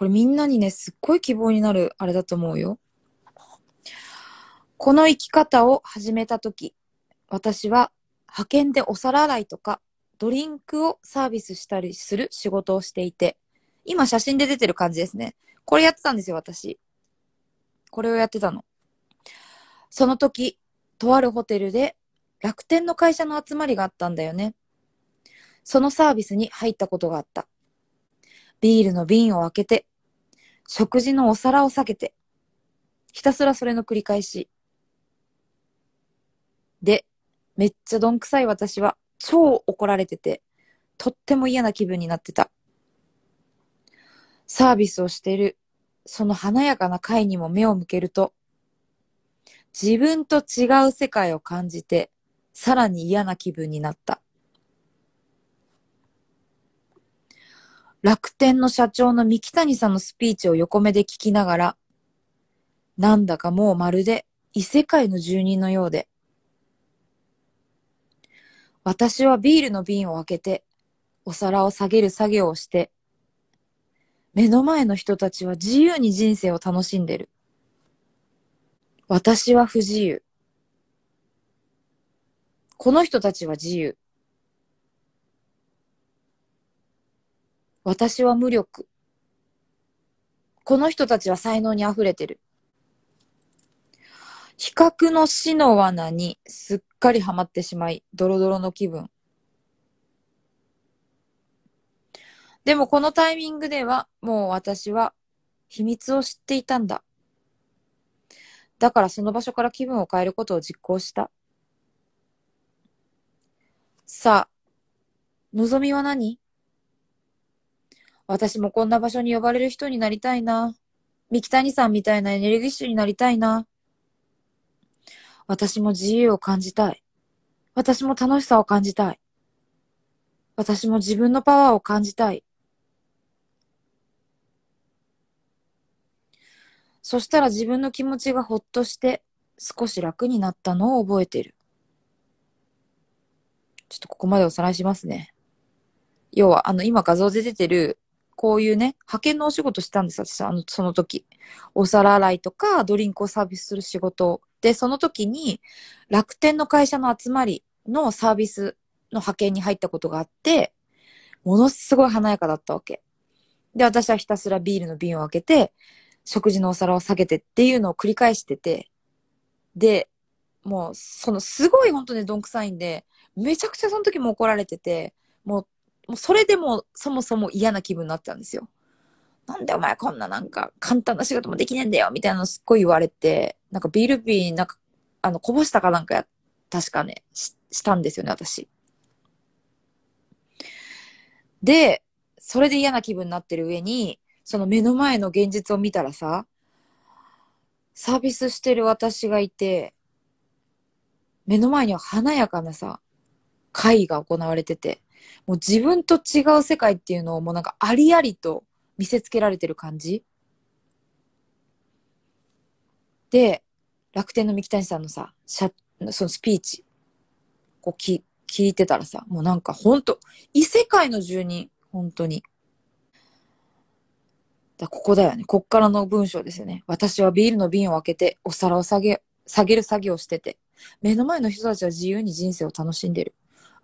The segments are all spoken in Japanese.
これみんなにね、すっごい希望になるあれだと思うよ。この生き方を始めたとき、私は派遣でお皿洗いとか、ドリンクをサービスしたりする仕事をしていて、今写真で出てる感じですね。これやってたんですよ、私。これをやってたの。その時、とあるホテルで楽天の会社の集まりがあったんだよね。そのサービスに入ったことがあった。ビールの瓶を開けて食事のお皿を避けて、ひたすらそれの繰り返し。で、めっちゃどんくさい私は超怒られてて、とっても嫌な気分になってた。サービスをしている、その華やかな会にも目を向けると、自分と違う世界を感じて、さらに嫌な気分になった。楽天の社長の三木谷さんのスピーチを横目で聞きながら、なんだかもうまるで異世界の住人のようで、私はビールの瓶を開けて、お皿を下げる作業をして、目の前の人たちは自由に人生を楽しんでる。私は不自由。この人たちは自由。私は無力。この人たちは才能に溢れてる。比較の死の罠にすっかりハマってしまい、ドロドロの気分。でもこのタイミングでは、もう私は秘密を知っていたんだ。だからその場所から気分を変えることを実行した。さあ、望みは何私もこんな場所に呼ばれる人になりたいな。三木谷さんみたいなエネルギッシュになりたいな。私も自由を感じたい。私も楽しさを感じたい。私も自分のパワーを感じたい。そしたら自分の気持ちがほっとして少し楽になったのを覚えてる。ちょっとここまでおさらいしますね。要は、あの、今画像で出てるこういうね、派遣のお仕事したんです、私、あの、その時。お皿洗いとか、ドリンクをサービスする仕事で、その時に、楽天の会社の集まりのサービスの派遣に入ったことがあって、ものすごい華やかだったわけ。で、私はひたすらビールの瓶を開けて、食事のお皿を下げてっていうのを繰り返してて、で、もう、そのすごい本当にどんくさいんで、めちゃくちゃその時も怒られてて、もうもうそれでもそもそも嫌な気分になっゃたんですよ。なんでお前こんななんか簡単な仕事もできねえんだよみたいなのすっごい言われて、なんかビール瓶なんか、あの、こぼしたかなんかや、確かね、ししたんですよね、私。で、それで嫌な気分になってる上に、その目の前の現実を見たらさ、サービスしてる私がいて、目の前には華やかなさ、会が行われてて、もう自分と違う世界っていうのをもうなんかありありと見せつけられてる感じで楽天の三木谷さんのさしゃそのスピーチこうき聞いてたらさもうなんかほんと異世界の住人本当にだここだよねこっからの文章ですよね私はビールの瓶を開けてお皿を下げ下げる作業をしてて目の前の人たちは自由に人生を楽しんでる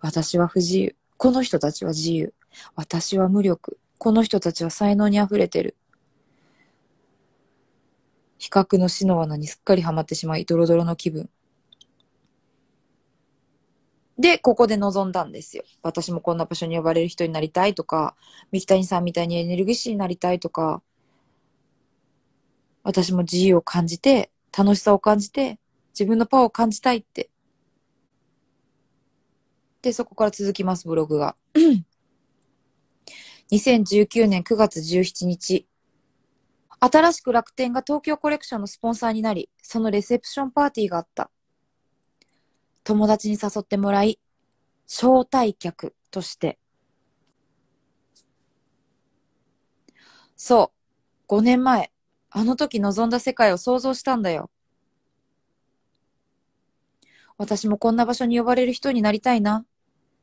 私は不自由この人たちは自由。私は無力。この人たちは才能に溢れてる。比較の死の罠にすっかりはまってしまい、ドロドロの気分。で、ここで臨んだんですよ。私もこんな場所に呼ばれる人になりたいとか、三木谷さんみたいにエネルギッシュになりたいとか、私も自由を感じて、楽しさを感じて、自分のパワーを感じたいってで、そこから続きます、ブログが。2019年9月17日、新しく楽天が東京コレクションのスポンサーになり、そのレセプションパーティーがあった。友達に誘ってもらい、招待客として。そう、5年前、あの時望んだ世界を想像したんだよ。私もこんな場所に呼ばれる人になりたいな。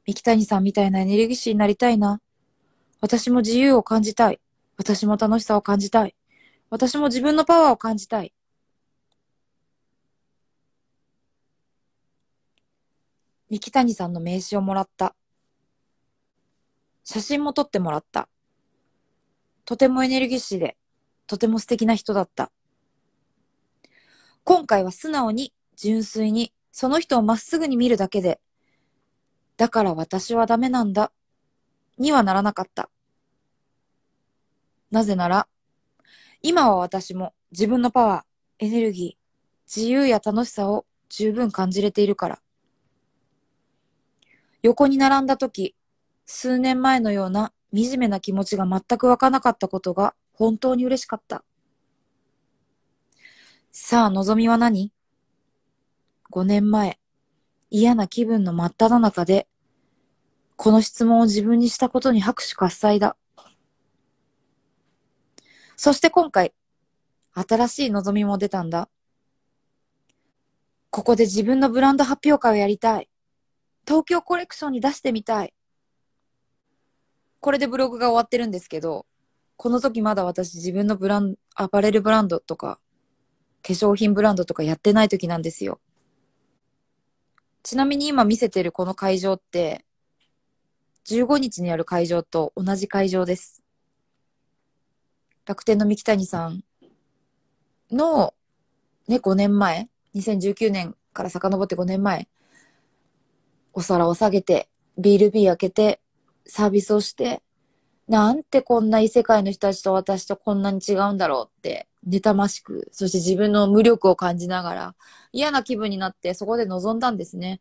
三木谷さんみたいなエネルギッシュになりたいな。私も自由を感じたい。私も楽しさを感じたい。私も自分のパワーを感じたい。三木谷さんの名刺をもらった。写真も撮ってもらった。とてもエネルギッシュで、とても素敵な人だった。今回は素直に、純粋に、その人をまっすぐに見るだけで、だから私はダメなんだ、にはならなかった。なぜなら、今は私も自分のパワー、エネルギー、自由や楽しさを十分感じれているから。横に並んだ時、数年前のような惨めな気持ちが全く湧かなかったことが本当に嬉しかった。さあ、望みは何 ?5 年前、嫌な気分の真っ只中で、この質問を自分にしたことに拍手喝采だ。そして今回、新しい望みも出たんだ。ここで自分のブランド発表会をやりたい。東京コレクションに出してみたい。これでブログが終わってるんですけど、この時まだ私自分のブラン、アパレルブランドとか、化粧品ブランドとかやってない時なんですよ。ちなみに今見せてるこの会場って、15日にある会場と同じ会場です。楽天の三木谷さんの、ね、5年前、2019年から遡って5年前、お皿を下げて、ビール瓶開けて、サービスをして、なんてこんな異世界の人たちと私とこんなに違うんだろうって妬ましく、そして自分の無力を感じながら、嫌な気分になってそこで臨んだんですね。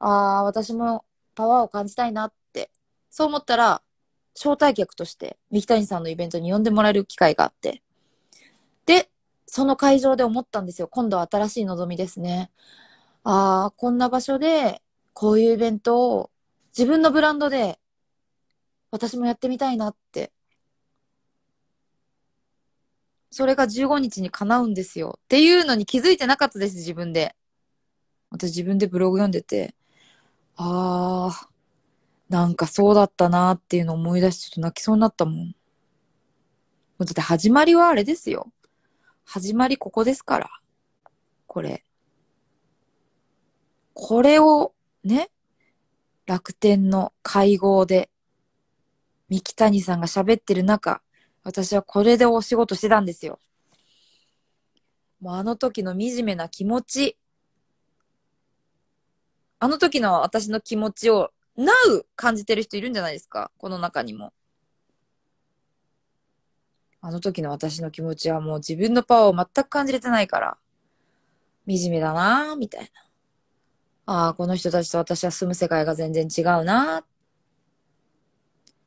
ああ、私もパワーを感じたいなって。そう思ったら、招待客として三木谷さんのイベントに呼んでもらえる機会があって。で、その会場で思ったんですよ。今度は新しい望みですね。ああ、こんな場所で、こういうイベントを自分のブランドで私もやってみたいなってそれが15日に叶うんですよ。っていうのに気づいてなかったです、自分で。私自分でブログ読んでて、あー、なんかそうだったなっていうのを思い出してちょっと泣きそうになったもん。だって始まりはあれですよ。始まりここですから。これ。これをね、楽天の会合で、三木谷さんが喋ってる中、私はこれでお仕事してたんですよ。もうあの時の惨めな気持ち。あの時の私の気持ちを、なう感じてる人いるんじゃないですかこの中にも。あの時の私の気持ちはもう自分のパワーを全く感じれてないから、惨めだなぁ、みたいな。ああ、この人たちと私は住む世界が全然違うなぁ。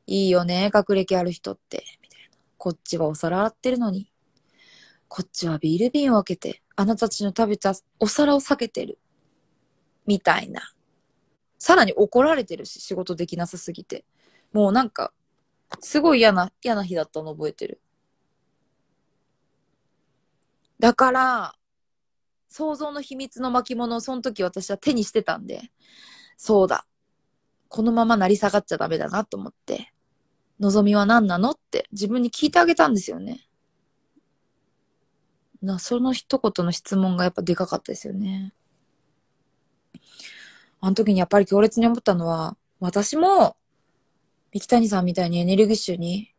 いいよね、学歴ある人って。こっちはお皿洗ってるのに。こっちはビール瓶を開けて、あなたたちの食べたお皿を避けてる。みたいな。さらに怒られてるし、仕事できなさすぎて。もうなんか、すごい嫌な、嫌な日だったの覚えてる。だから、想像の秘密の巻物をその時私は手にしてたんで、そうだ。このまま成り下がっちゃダメだなと思って、望みは何なのって自分に聞いてあげたんですよね。なその一言の質問がやっぱでかかったですよね。あの時にやっぱり強烈に思ったのは、私も、三木谷さんみたいにエネルギッシュに、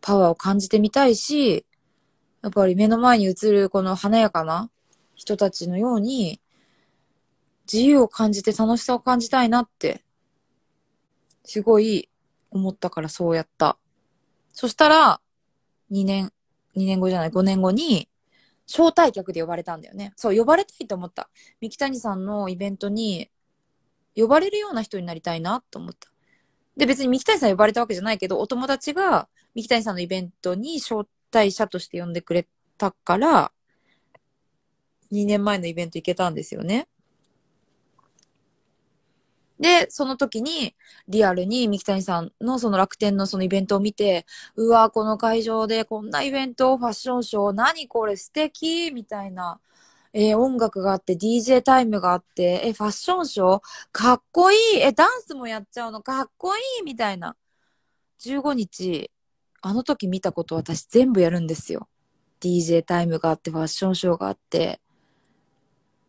パワーを感じてみたいし、やっぱり目の前に映るこの華やかな人たちのように、自由を感じて楽しさを感じたいなって、すごい思ったからそうやった。そしたら、2年、2年後じゃない、5年後に、招待客で呼ばれたんだよね。そう、呼ばれたいと思った。三木谷さんのイベントに、呼ばれるような人になりたいなと思った。で、別に三木谷さん呼ばれたわけじゃないけど、お友達が三木谷さんのイベントに招待者として呼んでくれたから、2年前のイベント行けたんですよね。で、その時に、リアルに三木谷さんのその楽天のそのイベントを見て、うわ、この会場でこんなイベント、ファッションショー、何これ素敵みたいな。えー、音楽があって、DJ タイムがあって、えー、ファッションショーかっこいいえー、ダンスもやっちゃうのかっこいいみたいな。15日、あの時見たこと私全部やるんですよ。DJ タイムがあって、ファッションショーがあって、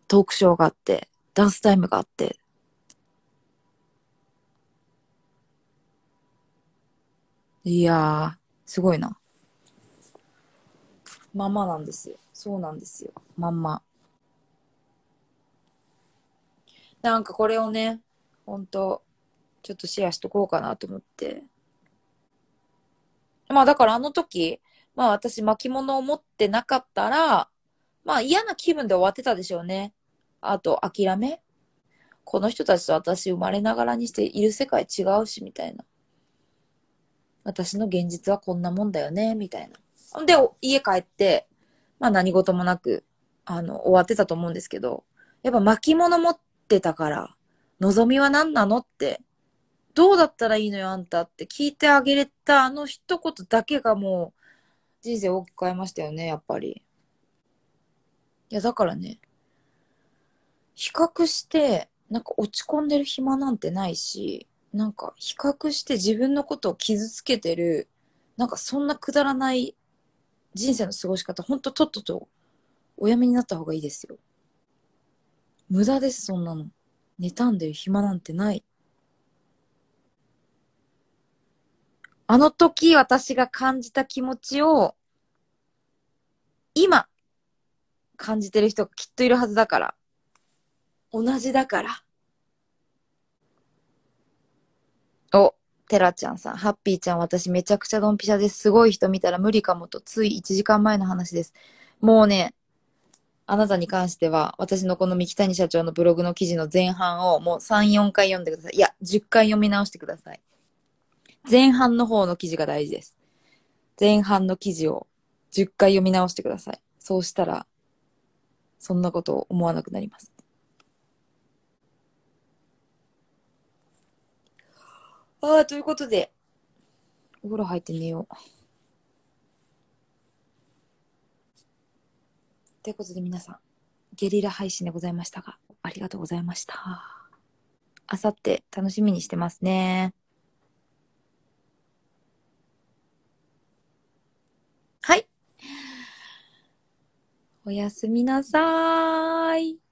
トークショーがあって、ダンスタイムがあって、いやー、すごいな。まんまなんですよ。そうなんですよ。まんま。なんかこれをね、ほんと、ちょっとシェアしとこうかなと思って。まあだからあの時、まあ私巻物を持ってなかったら、まあ嫌な気分で終わってたでしょうね。あと諦めこの人たちと私生まれながらにしている世界違うしみたいな。私の現実はこんなもんだよね、みたいな。ほんで、家帰って、まあ何事もなく、あの、終わってたと思うんですけど、やっぱ巻物持ってたから、望みは何なのって、どうだったらいいのよ、あんたって聞いてあげれたあの一言だけがもう、人生大きく変えましたよね、やっぱり。いや、だからね、比較して、なんか落ち込んでる暇なんてないし、なんか比較して自分のことを傷つけてるなんかそんなくだらない人生の過ごし方ほんととっととおやめになった方がいいですよ無駄ですそんなの妬んでる暇なんてないあの時私が感じた気持ちを今感じてる人がきっといるはずだから同じだからお、てらちゃんさん、ハッピーちゃん、私めちゃくちゃドンピシャです。すごい人見たら無理かもと、つい1時間前の話です。もうね、あなたに関しては、私のこの三木谷社長のブログの記事の前半をもう3、4回読んでください。いや、10回読み直してください。前半の方の記事が大事です。前半の記事を10回読み直してください。そうしたら、そんなことを思わなくなります。ああ、ということで、お風呂入って寝よう。ということで皆さん、ゲリラ配信でございましたが、ありがとうございました。あさって楽しみにしてますね。はい。おやすみなさーい。